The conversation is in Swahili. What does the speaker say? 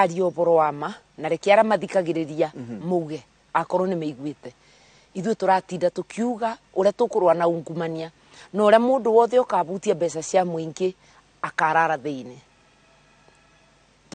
aria uboro wa ma na reke ara mathikagiriria muge mhm. akorwo ni meiguite ithu turatinda tukiuga ure tukurwa na ungumania na ure mundu wothe ũkahutia mbeca cia mũingĩ akarara thĩinĩ